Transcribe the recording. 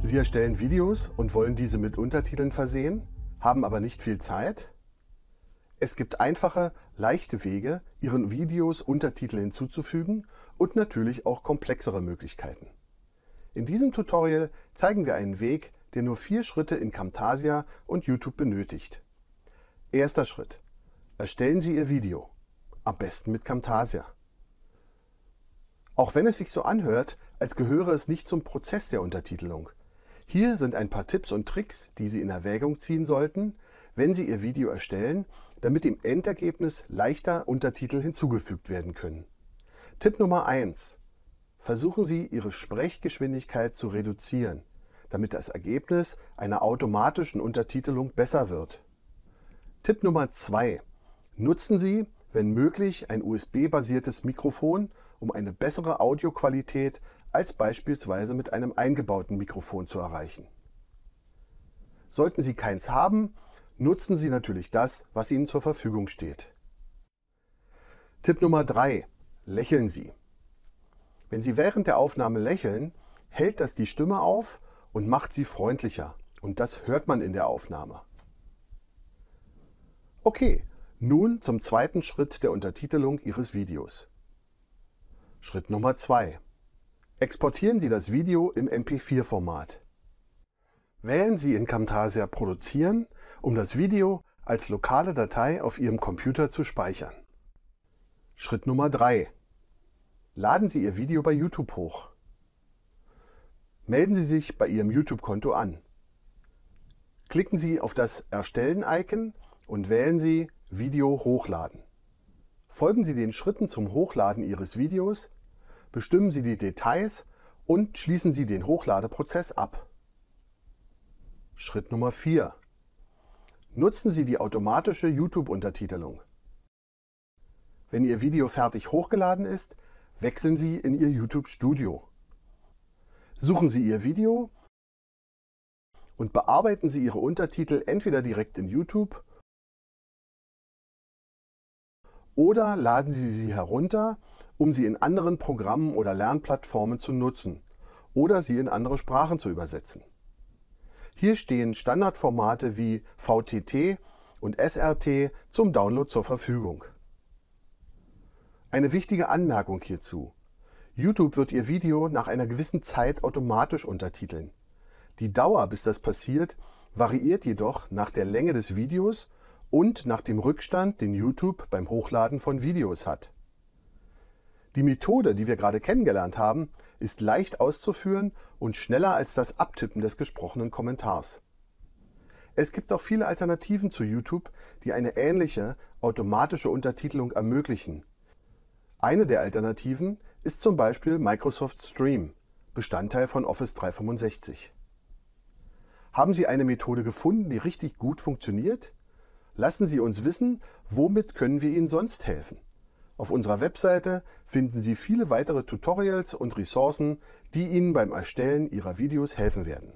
Sie erstellen Videos und wollen diese mit Untertiteln versehen, haben aber nicht viel Zeit? Es gibt einfache, leichte Wege, Ihren Videos Untertitel hinzuzufügen und natürlich auch komplexere Möglichkeiten. In diesem Tutorial zeigen wir einen Weg, der nur vier Schritte in Camtasia und YouTube benötigt. Erster Schritt. Erstellen Sie Ihr Video, am besten mit Camtasia. Auch wenn es sich so anhört, als gehöre es nicht zum Prozess der Untertitelung. Hier sind ein paar Tipps und Tricks, die Sie in Erwägung ziehen sollten, wenn Sie Ihr Video erstellen, damit im Endergebnis leichter Untertitel hinzugefügt werden können. Tipp Nummer eins: Versuchen Sie, Ihre Sprechgeschwindigkeit zu reduzieren, damit das Ergebnis einer automatischen Untertitelung besser wird. Tipp Nummer zwei: Nutzen Sie, wenn möglich, ein USB-basiertes Mikrofon, um eine bessere Audioqualität als beispielsweise mit einem eingebauten Mikrofon zu erreichen. Sollten Sie keins haben, nutzen Sie natürlich das, was Ihnen zur Verfügung steht. Tipp Nummer 3. Lächeln Sie. Wenn Sie während der Aufnahme lächeln, hält das die Stimme auf und macht sie freundlicher. Und das hört man in der Aufnahme. Okay, nun zum zweiten Schritt der Untertitelung Ihres Videos. Schritt Nummer 2. Exportieren Sie das Video im MP4-Format. Wählen Sie in Camtasia Produzieren, um das Video als lokale Datei auf Ihrem Computer zu speichern. Schritt Nummer 3. Laden Sie Ihr Video bei YouTube hoch. Melden Sie sich bei Ihrem YouTube-Konto an. Klicken Sie auf das Erstellen-Icon und wählen Sie Video hochladen. Folgen Sie den Schritten zum Hochladen Ihres Videos, bestimmen Sie die Details und schließen Sie den Hochladeprozess ab. Schritt Nummer 4. Nutzen Sie die automatische YouTube-Untertitelung. Wenn Ihr Video fertig hochgeladen ist, wechseln Sie in Ihr YouTube Studio. Suchen Sie Ihr Video und bearbeiten Sie Ihre Untertitel entweder direkt in YouTube oder laden Sie sie herunter, um sie in anderen Programmen oder Lernplattformen zu nutzen oder sie in andere Sprachen zu übersetzen. Hier stehen Standardformate wie VTT und SRT zum Download zur Verfügung. Eine wichtige Anmerkung hierzu. YouTube wird Ihr Video nach einer gewissen Zeit automatisch untertiteln. Die Dauer, bis das passiert, variiert jedoch nach der Länge des Videos und nach dem Rückstand, den YouTube beim Hochladen von Videos hat. Die Methode, die wir gerade kennengelernt haben, ist leicht auszuführen und schneller als das Abtippen des gesprochenen Kommentars. Es gibt auch viele Alternativen zu YouTube, die eine ähnliche, automatische Untertitelung ermöglichen. Eine der Alternativen ist zum Beispiel Microsoft Stream, Bestandteil von Office 365. Haben Sie eine Methode gefunden, die richtig gut funktioniert? Lassen Sie uns wissen, womit können wir Ihnen sonst helfen. Auf unserer Webseite finden Sie viele weitere Tutorials und Ressourcen, die Ihnen beim Erstellen Ihrer Videos helfen werden.